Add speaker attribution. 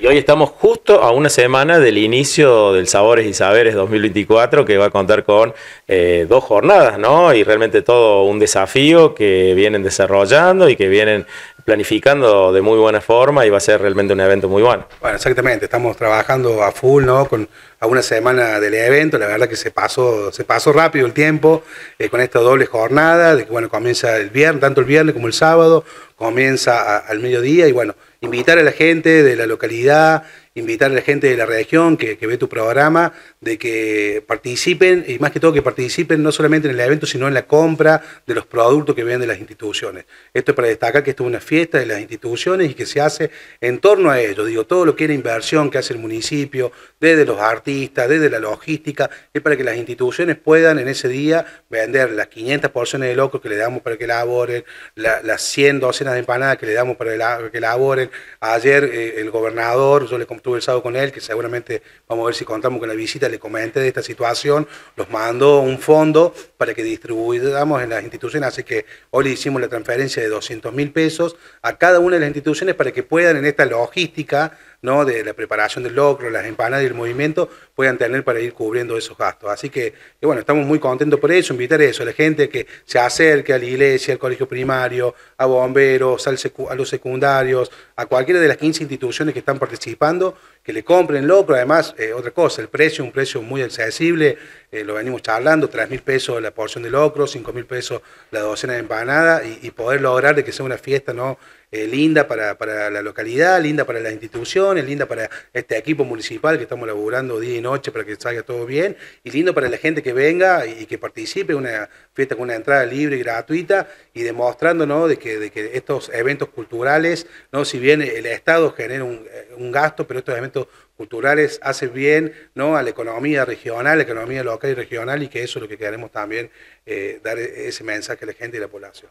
Speaker 1: Y hoy estamos justo a una semana del inicio del Sabores y Saberes 2024, que va a contar con eh, dos jornadas, ¿no? Y realmente todo un desafío que vienen desarrollando y que vienen planificando de muy buena forma y va a ser realmente un evento muy bueno.
Speaker 2: Bueno, exactamente, estamos trabajando a full, ¿no? Con a una semana del evento, la verdad que se pasó, se pasó rápido el tiempo eh, con esta doble jornada, de que bueno, comienza el viernes, tanto el viernes como el sábado, comienza al mediodía y bueno, invitar a la gente de la localidad, invitar a la gente de la región que, ve tu programa, de que participen y más que todo que participen no solamente en el evento, sino en la compra de los productos que venden las instituciones. Esto es para destacar que esto es una fiesta de las instituciones y que se hace en torno a ello. Digo, todo lo que es la inversión que hace el municipio, desde los artistas, desde la logística, es para que las instituciones puedan en ese día vender las 500 porciones de locro que le damos para que laboren, las 100 docenas de empanadas que le damos para que laboren. Ayer eh, el gobernador, yo le conversado con él, que seguramente vamos a ver si contamos con la visita, le comenté de esta situación, los mandó un fondo para que distribuyamos en las instituciones, así que hoy le hicimos la transferencia de 200 mil pesos a cada una de las instituciones para que puedan en esta logística ¿no? de la preparación del locro, las empanadas y el movimiento, puedan tener para ir cubriendo esos gastos. Así que, bueno, estamos muy contentos por eso, invitar eso, a la gente que se acerque a la iglesia, al colegio primario, a bomberos, a los secundarios, a cualquiera de las 15 instituciones que están participando que le compren, pero además, eh, otra cosa, el precio, un precio muy accesible, eh, lo venimos charlando, 3.000 mil pesos la porción de locro, 5.000 pesos la docena de empanada y, poder lograr de que sea una fiesta ¿no? Eh, linda para, la localidad, linda para las instituciones, linda para este equipo municipal que estamos laburando día y noche para que salga todo bien y lindo para la gente que venga y, que participe, una fiesta con una entrada libre y gratuita y demostrando ¿no? de, que, de que estos eventos culturales, ¿no? si bien el Estado genera un eh, gasto, pero estos eventos culturales hace bien ¿no? a la economía regional, a la economía local y regional, y que eso es lo que queremos también eh, dar e-, ese mensaje a la gente y a la población.